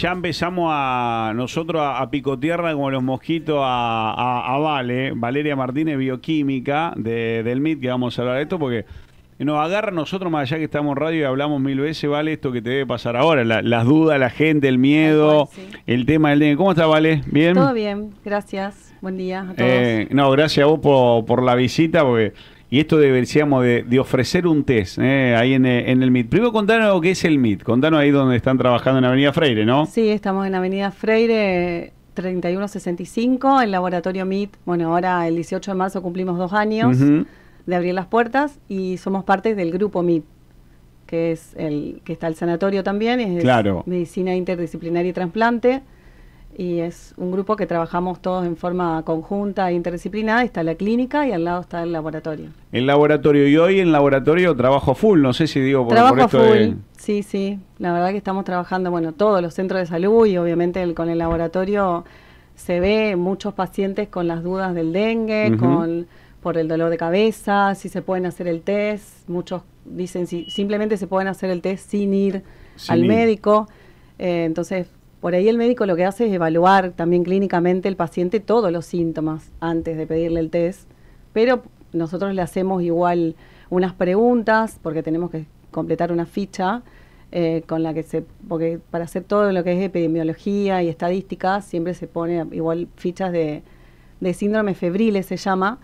ya empezamos a nosotros a, Picotierna, como los mosquitos a, Vale, Valeria Martínez, bioquímica del MIT, que vamos a hablar de esto porque nos agarra nosotros más allá que estamos en radio y hablamos mil veces, Vale, esto que te debe pasar ahora, las dudas, la gente, el miedo, el tema del dengue. ¿Cómo estás, Vale? ¿Bien? Todo bien, gracias. Buen día a todos. Eh, no, gracias a vos por, por la visita porque y esto deberíamos de, ofrecer un test ¿eh? ahí en, eh, el MIT. Primero contanos lo que es el MIT, contanos ahí donde están trabajando en Avenida Freire, ¿no? Sí, estamos en Avenida Freire 3165, el laboratorio MIT, bueno, ahora el 18 de marzo cumplimos dos años de abrir las puertas y somos parte del grupo MIT que es el que está el sanatorio también, es claro. medicina interdisciplinaria y trasplante, y es un grupo que trabajamos todos en forma conjunta e interdisciplinada. Está la clínica y al lado está el laboratorio. El laboratorio, y hoy en laboratorio trabajo full, no sé si digo por, trabajo esto full, sí, sí. La verdad que estamos trabajando, bueno, todos los centros de salud y obviamente con el laboratorio se ve muchos pacientes con las dudas del dengue, con por el dolor de cabeza, si se pueden hacer el test. Muchos dicen si simplemente se pueden hacer el test sin ir al médico. Eh, entonces por ahí el médico lo que hace es evaluar también clínicamente el paciente todos los síntomas antes de pedirle el test, pero nosotros le hacemos igual unas preguntas porque tenemos que completar una ficha eh, con la que se porque para hacer todo lo que es epidemiología y estadística siempre se pone igual fichas de, síndrome febril se llama,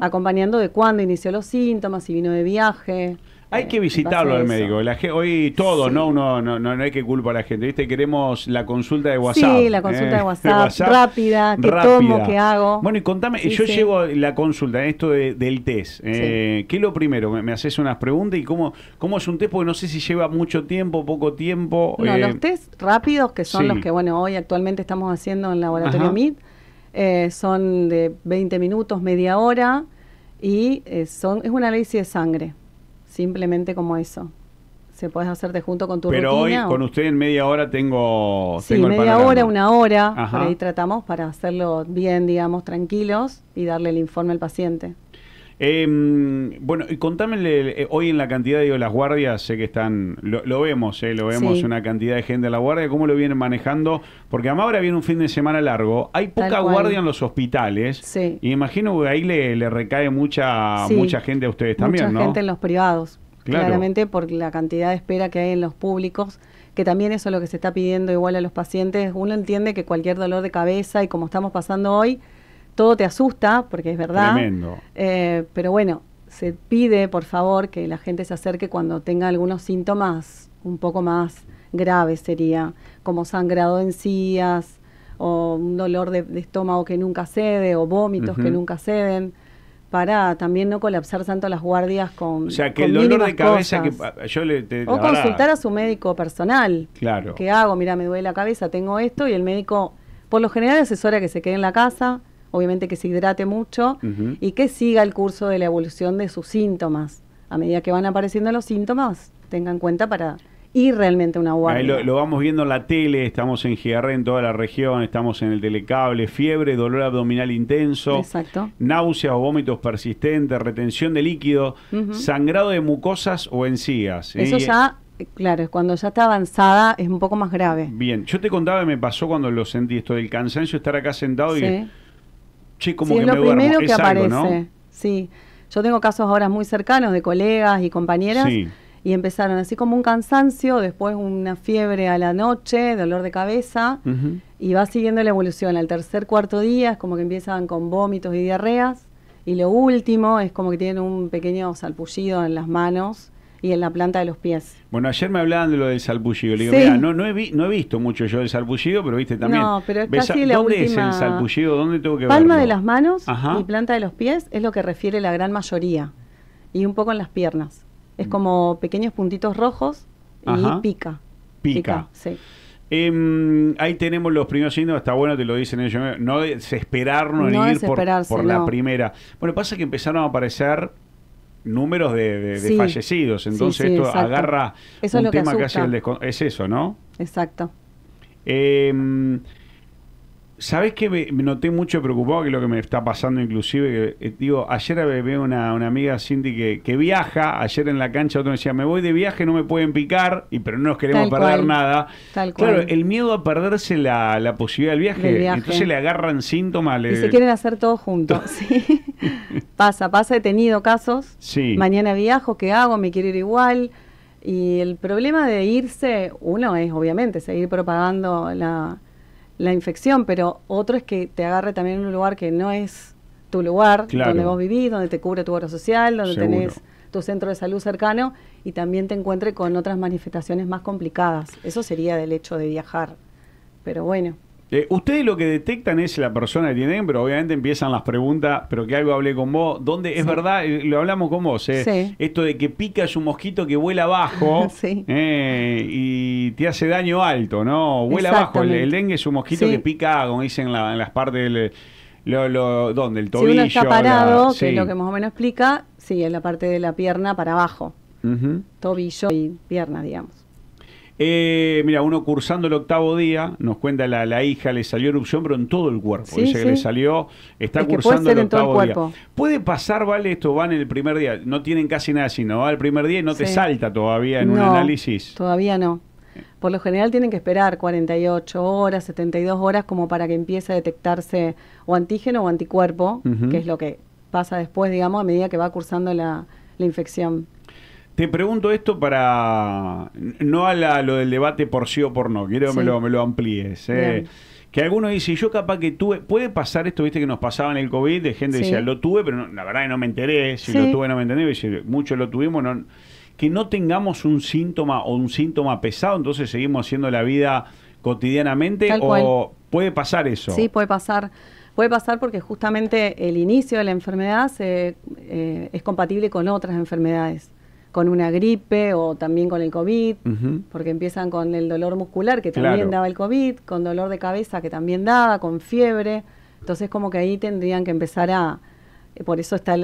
acompañando de cuándo inició los síntomas, si vino de viaje. Hay que visitarlo al médico. La, hoy todo, ¿no? no, ¿no? No hay que culpar a la gente. ¿Viste? Queremos la consulta de WhatsApp. Sí, la consulta ¿eh? de WhatsApp, rápida, qué tomo, qué hago. Bueno, y contame, yo llevo la consulta esto del test. Eh, ¿Qué es lo primero? Me, haces unas preguntas y cómo, cómo es un test, porque no sé si lleva mucho tiempo, poco tiempo. No, los eh, test rápidos, que son los que, bueno, hoy actualmente estamos haciendo en el Laboratorio MIT, eh, son de 20 minutos, media hora, y son, es una análisis de sangre. Simplemente como eso. Se puedes hacerte junto con tu Pero hoy con usted en media hora tengo. Sí, media hora, una hora. Por ahí tratamos para hacerlo bien, digamos, tranquilos y darle el informe al paciente. Em, bueno, y contame eh, hoy en la cantidad, de las guardias, sé que están, lo, vemos, lo vemos, eh, una cantidad de gente en la guardia, cómo lo vienen manejando, porque a ahora viene un fin de semana largo, hay poca guardia en los hospitales, sí. y imagino que ahí le, recae mucha, mucha gente a ustedes también, mucha gente en los privados, claramente por la cantidad de espera que hay en los públicos, que también eso es lo que se está pidiendo igual a los pacientes, uno entiende que cualquier dolor de cabeza y como estamos pasando hoy, todo te asusta, porque es verdad. Tremendo. Eh, pero bueno, se pide, por favor, que la gente se acerque cuando tenga algunos síntomas un poco más graves, sería como sangrado en encías o un dolor de, estómago que nunca cede o vómitos que nunca ceden para también no colapsar tanto las guardias con. O sea, que el dolor de cabeza que yo le. o consultar a su médico personal. Claro. ¿Qué hago? Mira, me duele la cabeza, tengo esto, y el médico, por lo general, asesora que se quede en la casa, obviamente que se hidrate mucho y que siga el curso de la evolución de sus síntomas. A medida que van apareciendo los síntomas, tengan en cuenta para ir realmente a una guardia. lo, vamos viendo en la tele, estamos en GR en toda la región, estamos en el telecable, fiebre, dolor abdominal intenso, náuseas o vómitos persistentes, retención de líquido, sangrado de mucosas o encías. Eso ya Claro, es cuando ya está avanzada es un poco más grave. Bien, yo te contaba que me pasó cuando lo sentí, esto del cansancio, estar acá sentado y como es lo primero que aparece. Sí. Yo tengo casos ahora muy cercanos de colegas y compañeras y empezaron así como un cansancio, después una fiebre a la noche, dolor de cabeza y va siguiendo la evolución. Al tercer, cuarto día es como que empiezan con vómitos y diarreas y lo último es como que tienen un pequeño salpullido en las manos y en la planta de los pies. Bueno, ayer me hablaban de lo del salpullido. Le digo, no, no he, visto mucho yo del salpullido, pero viste también. No, pero es casi la ¿Dónde es el salpullido? ¿Dónde tengo que ver? Palma de las manos y planta de los pies es lo que refiere la gran mayoría. Y un poco en las piernas. Es mm. como pequeños puntitos rojos y pica. Pica. sí. Em, ahí tenemos los primeros síntomas, está bueno, te lo dicen ellos. No desesperarnos no por, la primera. Bueno, pasa que empezaron a aparecer números de, de, fallecidos. Entonces esto agarra eso un es lo tema que, hace el Es eso, ¿no? Exacto. Eh, ¿Sabes qué? me, noté mucho preocupado que lo que me está pasando inclusive? Eh, digo, ayer veo una, una amiga Cindy que, viaja, ayer en la cancha otro me decía, me voy de viaje, no me pueden picar, y pero no nos queremos perder nada. Claro, el miedo a perderse la, la posibilidad del viaje, entonces le agarran síntomas. Le... Y se quieren hacer todo juntos, sí. pasa, pasa, he tenido casos. Mañana viajo, ¿qué hago? Me quiero ir igual. Y el problema de irse, uno es obviamente seguir propagando la la infección, pero otro es que te agarre también en un lugar que no es tu lugar, donde vos vivís, donde te cubre tu obra social, donde tenés tu centro de salud cercano y también te encuentre con otras manifestaciones más complicadas. Eso sería del hecho de viajar. Pero bueno. Eh, ustedes lo que detectan es la persona que tienen, pero obviamente empiezan las preguntas, pero que algo hablé con vos, Es verdad, eh, lo hablamos con vos, eh, esto de que pica es un mosquito que vuela abajo eh, y te hace daño alto, ¿no? Vuela abajo, el, dengue es un mosquito que pica, como dicen en, las partes del... Lo, El tobillo. está parado, que es lo que más o menos explica, sí, en la parte de la pierna para abajo. Tobillo y pierna, digamos. Eh, mira, uno cursando el octavo día, nos cuenta la, la hija, le salió erupción, pero en todo el cuerpo. dice que le salió, está cursando el octavo día. Puede pasar, vale, esto va en el primer día. No tienen casi nada sino va al primer día y no te salta todavía en un análisis. Todavía no. Por lo general tienen que esperar 48 horas, 72 horas como para que empiece a detectarse o antígeno o anticuerpo, que es lo que pasa después, digamos, a medida que va cursando la, la infección. Te pregunto esto para. No a, lo del debate por sí o por no, quiero que me, lo, amplíes. Eh. Que algunos dicen, yo capaz que tuve. Puede pasar esto, viste, que nos pasaba en el COVID, de gente decía, lo tuve, pero la verdad que no me enteré, si lo tuve, no me enteré, si mucho lo tuvimos, Que no tengamos un síntoma o un síntoma pesado, entonces seguimos haciendo la vida cotidianamente, o puede pasar eso. Sí, puede pasar. Puede pasar porque justamente el inicio de la enfermedad eh, es compatible con otras enfermedades con una gripe o también con el COVID, porque empiezan con el dolor muscular que también daba el COVID, con dolor de cabeza que también daba, con fiebre. Entonces como que ahí tendrían que empezar a, eh, por eso está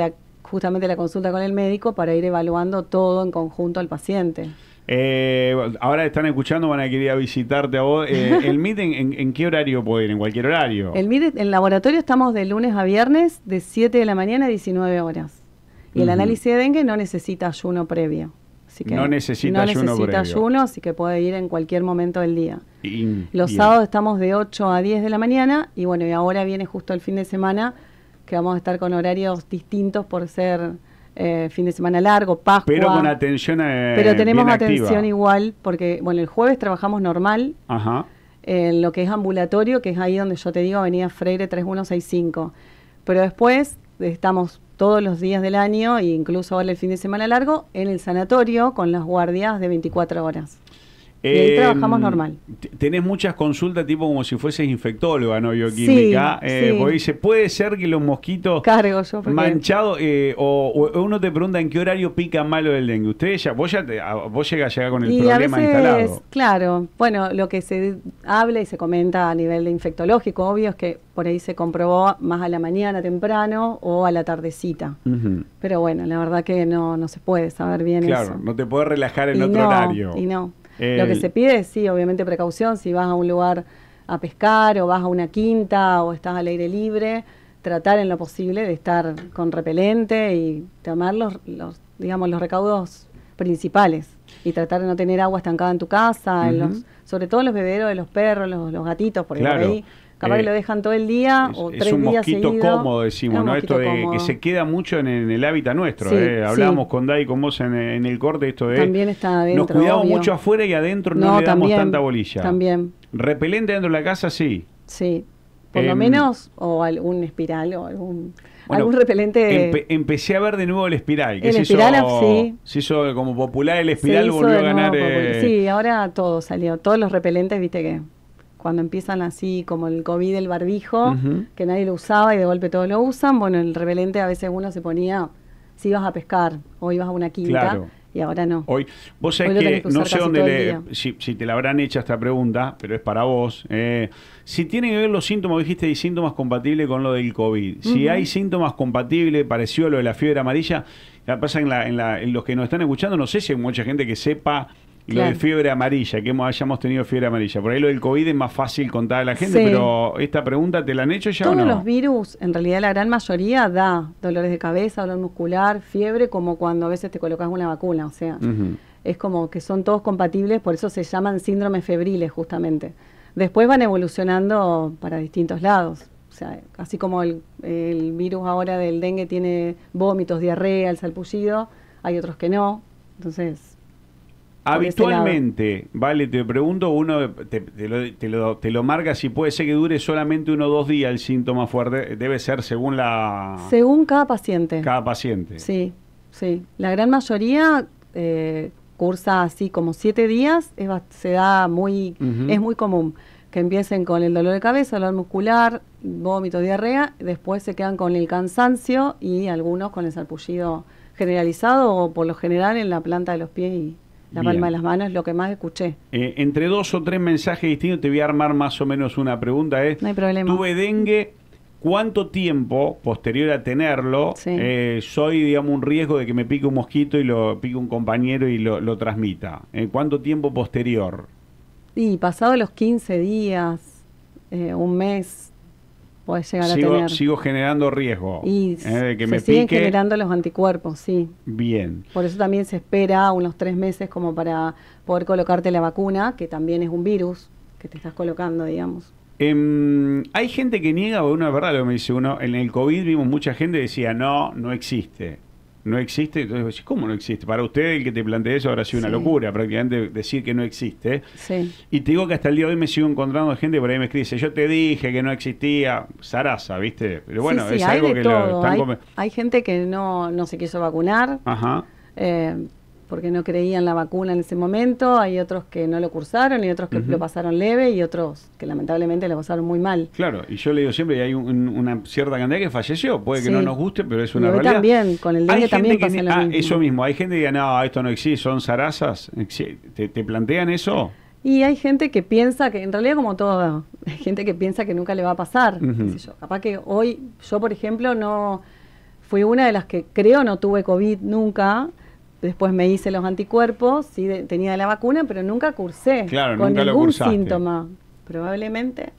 justamente la consulta con el médico para ir evaluando todo en conjunto al paciente. Eh, ahora están escuchando, van a querer visitarte a vos. Eh, ¿El MIT en, qué horario puede ir? ¿En cualquier horario? El MIT en laboratorio estamos de lunes a viernes de 7 de la mañana a 19 horas. Y el análisis de dengue no necesita ayuno previo. Así que no necesita, no necesita ayuno, así que puede ir en cualquier momento del día. Los sábados estamos de 8 a 10 de la mañana y bueno, y ahora viene justo el fin de semana que vamos a estar con horarios distintos por ser eh, fin de semana largo, Pascua. Pero con atención eh, Pero tenemos atención igual porque, bueno, el jueves trabajamos normal. En lo que es ambulatorio, que es ahí donde yo te digo, Avenida Freire 3165. Pero después estamos todos los días del año e incluso ahora el fin de semana largo en el sanatorio con las guardias de 24 horas. Y trabajamos em, normal. Tenés muchas consultas tipo como si fueses infectóloga, ¿no? Bioquímica. Sí, eh, puede ser que los mosquitos manchados, eh, o, uno te pregunta en qué horario pica malo el dengue. Ustedes ya, vos ya te, llegas con el problema instalado. Claro, bueno, lo que se habla y se comenta a nivel de infectológico, obvio, es que por ahí se comprobó más a la mañana temprano o a la tardecita. Pero bueno, la verdad que no, no se puede saber bien eso. Claro, no te puedes relajar en otro horario. Y no. Lo que se pide es, sí, obviamente precaución, si vas a un lugar a pescar o vas a una quinta o estás al aire libre, tratar en lo posible de estar con repelente y tomar los, los digamos, los recaudos principales y tratar de no tener agua estancada en tu casa, en los, sobre todo en los bebederos de los perros, los, gatitos, por ahí Capaz eh, lo dejan todo el día o tres días Es un mosquito cómodo, decimos, ¿no? Esto de que se queda mucho en, el hábitat nuestro. ¿eh? Hablábamos con Dai, y con vos en, el corte, esto de... También está adentro, Nos cuidamos mucho afuera y adentro no, le damos tanta bolilla. También. Repelente dentro de la casa, sí. Sí. Por lo em, menos, o algún espiral, o algún... algún repelente. empecé a ver de nuevo el espiral. el espiral, ah, sí. Se hizo como popular el espiral, volvió a ganar. Eh, sí, ahora todo salió. Todos los repelentes, viste que cuando empiezan así como el COVID, el barbijo, que nadie lo usaba y de golpe todos lo usan, bueno, el rebelente a veces uno se ponía, si ibas a pescar o ibas a una quinta. Y ahora no. Hoy, vos sabés que, no sé dónde le, si, te la habrán hecha esta pregunta, pero es para vos. Eh, si tienen que ver los síntomas, dijiste, hay síntomas compatibles con lo del COVID. Si hay síntomas compatibles, parecido a lo de la fiebre amarilla, la pasa en, la, en, la, en los que nos están escuchando, no sé si hay mucha gente que sepa lo de fiebre amarilla, que hemos, hayamos tenido fiebre amarilla. Por ahí lo del COVID es más fácil contar a la gente, pero esta pregunta, ¿te la han hecho ya o no? Todos los virus, en realidad la gran mayoría da dolores de cabeza, dolor muscular, fiebre, como cuando a veces te colocas una vacuna, o sea, es como que son todos compatibles, por eso se llaman síndromes febriles justamente. Después van evolucionando para distintos lados. O sea, así como el, el virus ahora del dengue tiene vómitos, diarrea, el salpullido, hay otros que no. Entonces, este Habitualmente, vale, te pregunto, uno te, lo, te, lo, marca si puede ser que dure solamente uno o dos días el síntoma fuerte, debe ser según la... Según cada paciente. Cada paciente. Sí, sí. La gran mayoría eh, cursa así como siete días, es, se da muy, es muy común que empiecen con el dolor de cabeza, dolor muscular, vómito, diarrea, después se quedan con el cansancio y algunos con el sarpullido generalizado o por lo general en la planta de los pies y la palma de las manos es lo que más escuché. Eh, entre dos o tres mensajes distintos te voy a armar más o menos una pregunta. Es, ¿eh? no hay problema. Tuve dengue, ¿cuánto tiempo posterior a tenerlo eh, soy, digamos, un riesgo de que me pique un mosquito y lo pique un compañero y lo, transmita? ¿En cuánto tiempo posterior? Y pasado los 15 días, un mes, puedes llegar sigo, a tener. Sigo generando riesgo. Y eh, se siguen generando los anticuerpos, sí. Bien. Por eso también se espera unos tres meses como para poder colocarte la vacuna, que también es un virus que te estás colocando, digamos. Em, hay gente que niega, o uno verdad lo me dice uno, en el COVID vimos mucha gente que decía, no, no existe no existe, entonces ¿cómo no existe? Para usted el que te planteé eso habrá sido una locura prácticamente decir que no existe. Y te digo que hasta el día de hoy me sigo encontrando gente por ahí me escribe, yo te dije que no existía Sarasa ¿viste? Pero bueno, es algo que lo están hay, hay, gente que no, no se quiso vacunar. Ajá. Eh, porque no creían la vacuna en ese momento, hay otros que no lo cursaron y otros que lo pasaron leve y otros que lamentablemente lo pasaron muy mal. Claro, y yo le digo siempre, hay una cierta cantidad que falleció, puede que no nos guste, pero es una realidad. también, con el dengue también pasa lo ah, Eso mismo, hay gente que dice, no, esto no existe, son zarazas, ¿te, plantean eso? Y hay gente que piensa que, en realidad como todo, hay gente que piensa que nunca le va a pasar. Capaz que hoy, yo por ejemplo, no fui una de las que creo no tuve COVID nunca, después me hice los anticuerpos, sí, tenía la vacuna, pero nunca cursé claro, con ningún síntoma. Probablemente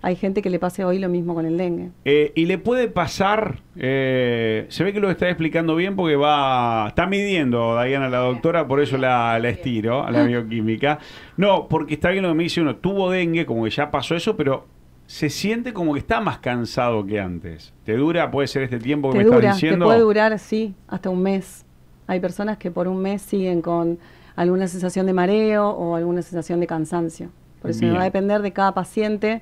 hay gente que le pase hoy lo mismo con el dengue. Eh, y le puede pasar, eh, se ve que lo está explicando bien porque va, está midiendo Dayana, la doctora, por eso la, estiro a la bioquímica. No, porque está bien lo que me dice uno, tuvo dengue, como que ya pasó eso, pero se siente como que está más cansado que antes. ¿Te dura? ¿Puede ser este tiempo que me estás diciendo? Te puede durar, sí, hasta un mes. Hay personas que por un mes siguen con alguna sensación de mareo o alguna sensación de cansancio. Por eso va a depender de cada paciente,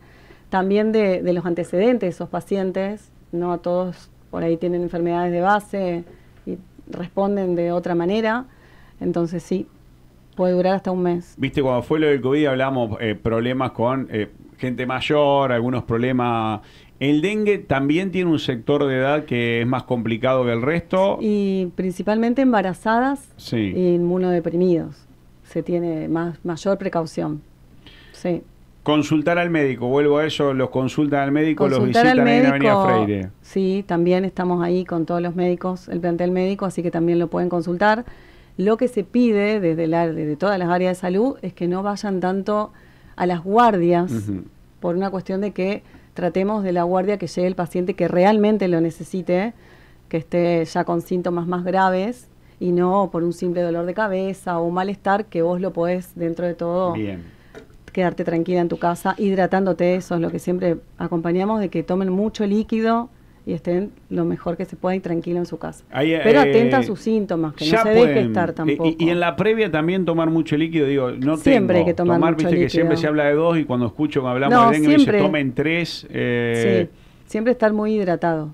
también de, los antecedentes de esos pacientes. No todos por ahí tienen enfermedades de base y responden de otra manera. Entonces sí, puede durar hasta un mes. Viste, cuando fue lo del COVID hablamos eh, problemas con eh, gente mayor, algunos problemas ¿El dengue también tiene un sector de edad que es más complicado que el resto? Y principalmente embarazadas e inmunodeprimidos. Se tiene más, mayor precaución. Sí. Consultar al médico, vuelvo a eso, los consultan al médico, los visitan en Avenida Freire. Sí, también estamos ahí con todos los médicos, el plantel médico, así que también lo pueden consultar. Lo que se pide desde, la, todas las áreas de salud es que no vayan tanto a las guardias por una cuestión de que tratemos de la guardia que llegue el paciente que realmente lo necesite, que esté ya con síntomas más graves y no por un simple dolor de cabeza o malestar que vos lo podés dentro de todo quedarte tranquila en tu casa, hidratándote, eso es lo que siempre acompañamos, de que tomen mucho líquido, y estén lo mejor que se pueda y tranquilo en su casa. Pero eh, atenta a sus síntomas, que no se deje estar eh, tampoco. Y, en la previa también tomar mucho líquido, digo, no siempre que tomar, tomar que siempre se habla de dos y cuando escucho que hablamos de dengue siempre. se tomen tres. Eh, sí, siempre estar muy hidratado.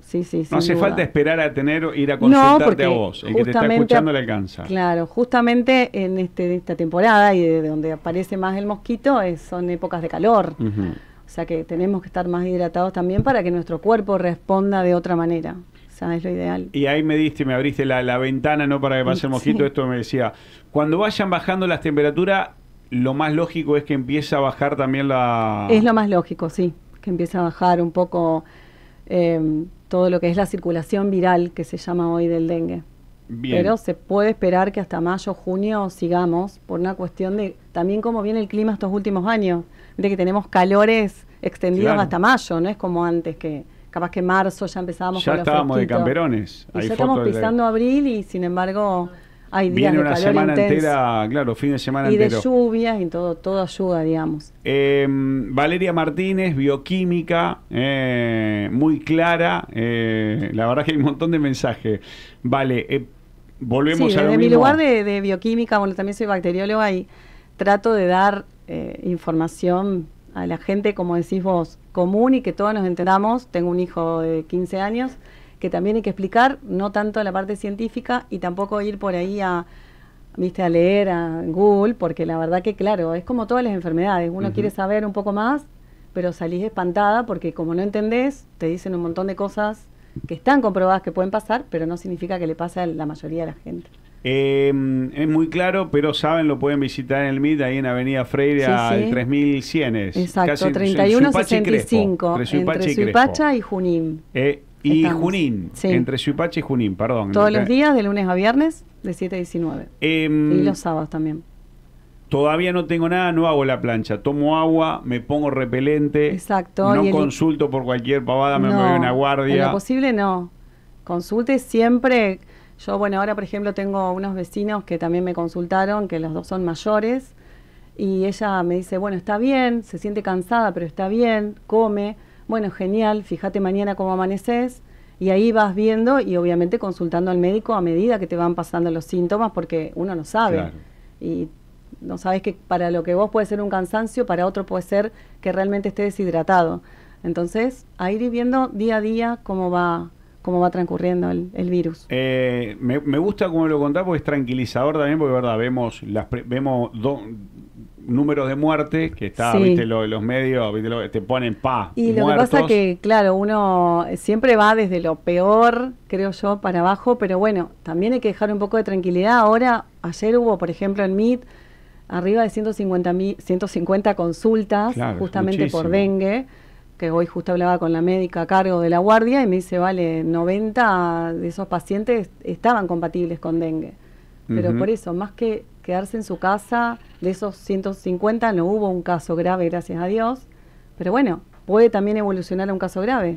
Sí, sí, no hace falta esperar a tener, ir a consultarte a vos, el que te está escuchando le alcanza. Claro, justamente en este, esta temporada y de donde aparece más el mosquito es, son épocas de calor. O sea que tenemos que estar más hidratados también para que nuestro cuerpo responda de otra manera. O sea, es lo ideal. Y ahí me diste, me abriste la, ventana, ¿no? Para que pase el mosquito, esto me decía. Cuando vayan bajando las temperaturas, lo más lógico es que empiece a bajar también la... Es lo más lógico, sí. Que empiece a bajar un poco eh, todo lo que es la circulación viral, que se llama hoy del dengue. Pero se puede esperar que hasta mayo, junio sigamos por una cuestión de también cómo viene el clima estos últimos años de que tenemos calores extendidos hasta mayo, no es como antes que capaz que marzo ya empezábamos ya con los estábamos de camperones. ya estamos pisando abril y sin embargo hay días Viene de calor semana entera, claro, fin de semana entero. Y de lluvias y todo, todo ayuda, digamos. Em, Valeria Martínez, bioquímica, eh, muy clara. Eh, la verdad que hay un montón de mensajes. Vale, eh, volvemos a lo desde mismo. mi lugar de, de bioquímica, bueno, también soy bacterióloga y trato de dar eh, información a la gente, como decís vos, común y que todos nos entendamos. Tengo un hijo de 15 años que también hay que explicar, no tanto la parte científica y tampoco ir por ahí a, viste, a leer a Google, porque la verdad que claro, es como todas las enfermedades, uno quiere saber un poco más, pero salís espantada porque como no entendés, te dicen un montón de cosas que están comprobadas que pueden pasar, pero no significa que le pase a la mayoría de la gente. Em, es muy claro, pero saben, lo pueden visitar en el MIT, ahí en Avenida Freire, al 3100. Exacto, Exacto, 3165. Entre Suipacha y, Junín. Eh, y Junín, entre Suipacha y Junín, perdón. Todos los días, de lunes a viernes, de 7 a 19. Em, y los sábados también. Todavía no tengo nada, no hago la plancha. Tomo agua, me pongo repelente. Exacto. No consulto por cualquier pavada, me voy a una guardia. En lo posible, no. Consulte siempre yo, bueno, ahora por ejemplo tengo unos vecinos que también me consultaron, que los dos son mayores, y ella me dice, bueno, está bien, se siente cansada, pero está bien, come, bueno, genial, fíjate mañana cómo amaneces, y ahí vas viendo y obviamente consultando al médico a medida que te van pasando los síntomas, porque uno no sabe. Y no sabes que para lo que vos puede ser un cansancio, para otro puede ser que realmente esté deshidratado. Entonces, ahí ir viendo día a día cómo va cómo va transcurriendo el, virus. Eh, me, gusta como lo contás porque es tranquilizador también, porque verdad, vemos las vemos números de muertes, que está, viste, los medios te ponen pa. Y lo que pasa que, claro, uno siempre va desde lo peor, creo yo, para abajo, pero bueno, también hay que dejar un poco de tranquilidad. Ahora, ayer hubo, por ejemplo, en MIT arriba de 150, 150 consultas justamente por dengue que hoy justo hablaba con la médica a cargo de la guardia y me dice, vale, 90 de esos pacientes estaban compatibles con dengue. Pero por eso, más que quedarse en su casa, de esos 150 no hubo un caso grave, gracias a Dios. Pero bueno, puede también evolucionar a un caso grave.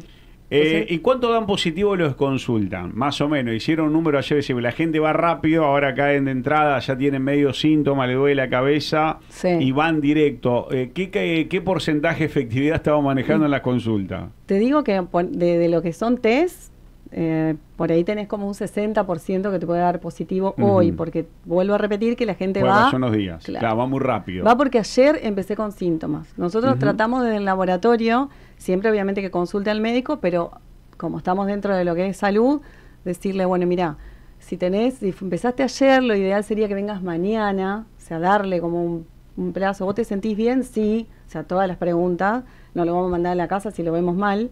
Eh, ¿Y cuánto dan positivo los consultan? Más o menos. Hicieron un número ayer, decir, la gente va rápido, ahora caen de entrada, ya tienen medio síntoma, le duele la cabeza y van directo. Eh, ¿qué, porcentaje de efectividad estamos manejando mm. en la consulta? Te digo que de, de lo que son test, eh, por ahí tenés como un 60% que te puede dar positivo hoy, porque vuelvo a repetir que la gente va... unos días, claro, va muy rápido. Va porque ayer empecé con síntomas. Nosotros tratamos desde el laboratorio, siempre obviamente que consulte al médico, pero como estamos dentro de lo que es salud, decirle, bueno, mira, si tenés, si empezaste ayer, lo ideal sería que vengas mañana, o sea, darle como un plazo. ¿Vos te sentís bien? Sí, o sea, todas las preguntas, no lo vamos a mandar a la casa si lo vemos mal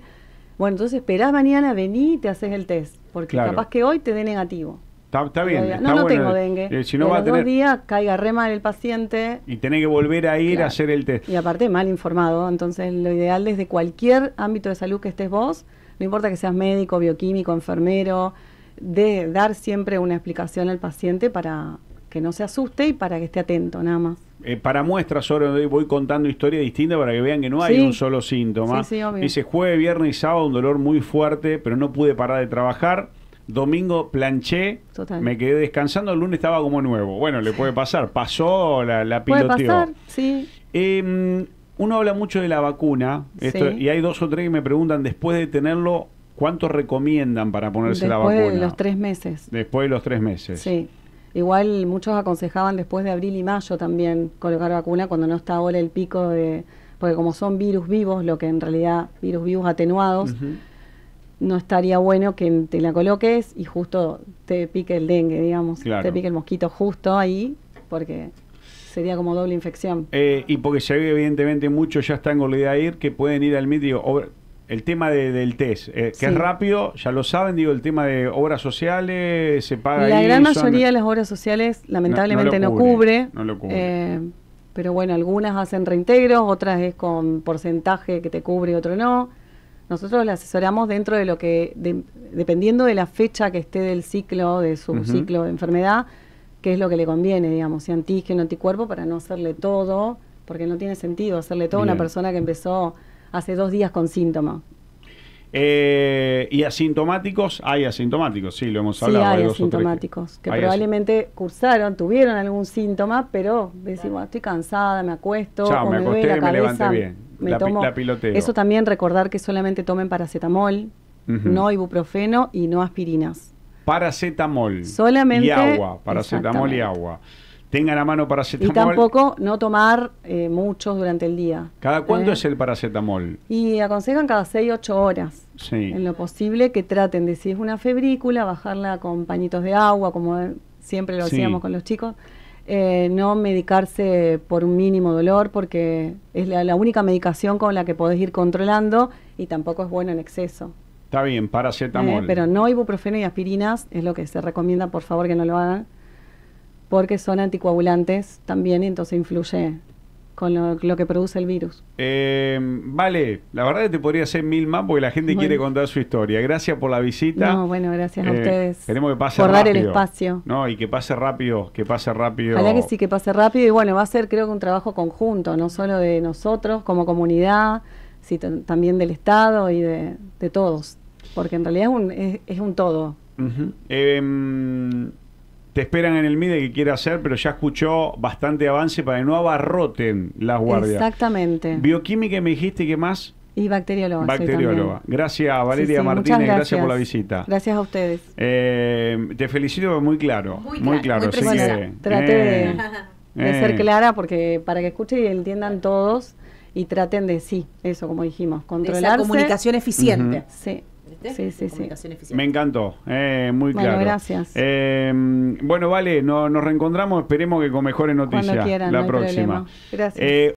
bueno, entonces esperás mañana, vení y te haces el test, porque capaz que hoy te dé negativo. Está, bien. Está no, no tengo dengue. Eh, si no va a tener... dos días caiga re mal el paciente. Y tiene que volver a ir a hacer el test. Y aparte mal informado, entonces lo ideal desde cualquier ámbito de salud que estés vos, no importa que seas médico, bioquímico, enfermero, de dar siempre una explicación al paciente para que no se asuste y para que esté atento nada más. Eh, para muestras, hoy voy contando historias distintas para que vean que no hay un solo síntoma. Sí, Dice jueves, viernes y sábado un dolor muy fuerte, pero no pude parar de trabajar. Domingo planché, me quedé descansando, el lunes estaba como nuevo. Bueno, le puede pasar, pasó, la, la piloteó. Puede pasar, sí. Em, uno habla mucho de la vacuna, y hay dos o tres que me preguntan después de tenerlo, ¿cuánto recomiendan para ponerse la vacuna? Después los tres meses. Después de los tres meses. Sí. Igual muchos aconsejaban después de abril y mayo también colocar vacuna cuando no está ahora el pico de... Porque como son virus vivos, lo que en realidad virus vivos atenuados, no estaría bueno que te la coloques y justo te pique el dengue, digamos. Te pique el mosquito justo ahí, porque sería como doble infección. Eh, y porque ya evidentemente muchos ya están con la idea de ir, que pueden ir al medio el tema del test, eh, que es rápido, ya lo saben, digo, el tema de obras sociales, se paga. La gran mayoría de las obras sociales lamentablemente no, cubre, eh, pero bueno, algunas hacen reintegros, otras es con porcentaje que te cubre, otro no. Nosotros le asesoramos dentro de lo que, dependiendo de la fecha que esté del ciclo, de su ciclo de enfermedad, qué es lo que le conviene, digamos, si antígeno, anticuerpo, para no hacerle todo, porque no tiene sentido hacerle todo a una persona que empezó hace dos días con síntomas. Eh, y asintomáticos, hay asintomáticos, sí, lo hemos hablado. Sí, hay, asintomáticos, que probablemente cursaron, tuvieron algún síntoma, pero decimos, estoy cansada, me acuesto, me, la cabeza, Eso también recordar que solamente tomen paracetamol, no ibuprofeno y no aspirinas. Paracetamol. Solamente. Y agua, paracetamol y agua tengan a mano paracetamol. Y tampoco no tomar eh, muchos durante el día. ¿Cada cuánto eh. es el paracetamol? Y aconsejan cada 6, 8 horas. Sí. En lo posible que traten de, si es una febrícula, bajarla con pañitos de agua, como siempre lo hacíamos con los chicos. Eh, no medicarse por un mínimo dolor, porque es la, la única medicación con la que podés ir controlando y tampoco es bueno en exceso. Está bien, paracetamol. pero no ibuprofeno y aspirinas, es lo que se recomienda, por favor, que no lo hagan porque son anticoagulantes también entonces influye con lo, que produce el virus. Eh, vale, la verdad que te podría hacer mil más porque la gente quiere contar su historia. Gracias por la visita. No, bueno, gracias a eh, ustedes. Queremos que pase dar el espacio. No, y que pase rápido, que pase rápido. Ojalá que sí, que pase rápido. Y bueno, va a ser creo que un trabajo conjunto, no solo de nosotros como comunidad, sino también del Estado y de, todos. Porque en realidad es un, es, un todo te esperan en el MIDE que quiere hacer, pero ya escuchó bastante avance para que no abarroten las guardias. Exactamente. Bioquímica me dijiste que más. Y bacterióloga. Bacterióloga. Gracias Valeria Martínez, gracias. por la visita. Gracias a ustedes. Eh, te felicito muy claro. Muy, claro. Muy Traté de, eh, ser eh. clara porque para que escuchen y entiendan todos y traten de, sí, eso como dijimos, controlar. comunicación eficiente. Sí. Sí, sí, Comunicación sí. Eficiente. Me encantó, eh, muy bueno, gracias. Em, bueno, vale, nos reencontramos, esperemos que con mejores noticias la próxima. Gracias. Eh,